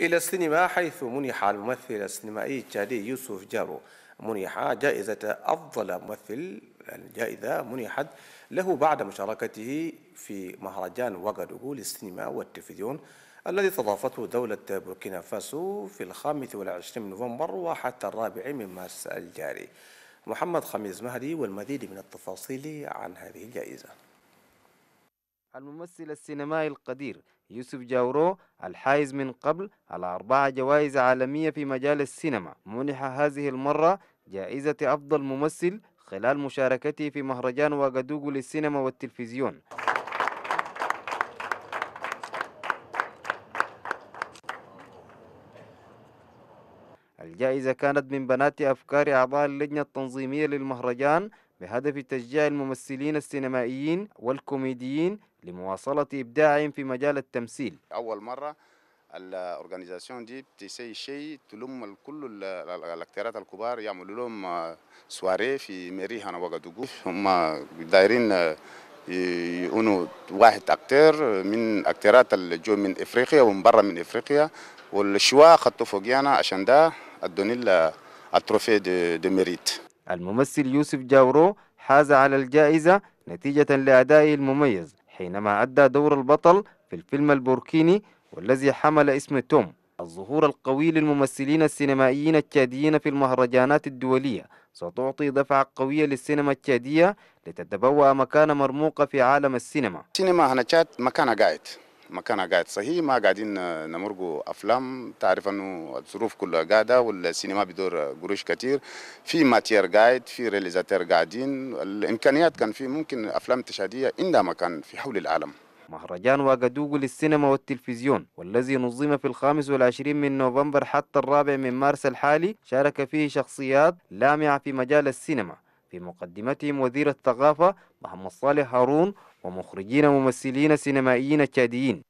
إلى السينما حيث منح الممثل السينمائي تشادي يوسف جارو منح جائزة أفضل ممثل الجائزة منحت له بعد مشاركته في مهرجان وغادوغو للسينما والتلفزيون الذي استضافته دولة بوركينا فاسو في الخامس والعشرين من نوفمبر وحتى الرابع من مارس الجاري محمد خميس مهدي والمزيد من التفاصيل عن هذه الجائزة الممثل السينمائي القدير يوسف جاورو الحائز من قبل على أربعة جوائز عالمية في مجال السينما منح هذه المرة جائزة أفضل ممثل خلال مشاركته في مهرجان واغادوغو للسينما والتلفزيون الجائزة كانت من بنات أفكار أعضاء اللجنة التنظيمية للمهرجان بهدف تشجيع الممثلين السينمائيين والكوميديين لمواصلة إبداعهم في مجال التمثيل أول مرة الأورغانيزاسيون دي بتسوي شيء تلم كل الاكتيرات الكبار يعملوا لهم سواري في ميري هنا وقدوغو هم دايرين يكونوا واحد اكتير من اللي الجو من افريقيا ومن برا من افريقيا والشوا خطوا فوقيانا عشان ده ادوني التروفي دو ميريت الممثل يوسف جاورو حاز على الجائزة نتيجة لأدائه المميز حينما أدى دور البطل في الفيلم البوركيني والذي حمل اسم توم الظهور القوي للممثلين السينمائيين التشاديين في المهرجانات الدولية ستعطي دفعة قوية للسينما التشادية لتتبوأ مكانة مرموقة في عالم السينما السينما هنا تشاد مكانها قاعد مكانها قاعد صحيح ما قاعدين آه، نمرقوا افلام تعرف انه الظروف كلها قاعده والسينما بدور قروش كتير في ماتير قاعد في ريليزاتير قاعدين الامكانيات كان في ممكن افلام تشاديه عندها مكان في حول العالم مهرجان واجدوغو للسينما والتلفزيون والذي نظم في الخامس والعشرين من نوفمبر حتى الرابع من مارس الحالي شارك فيه شخصيات لامعة في مجال السينما في مقدمتهم وزير الثقافة محمد صالح هارون ومخرجين وممثلين سينمائيين تشاديين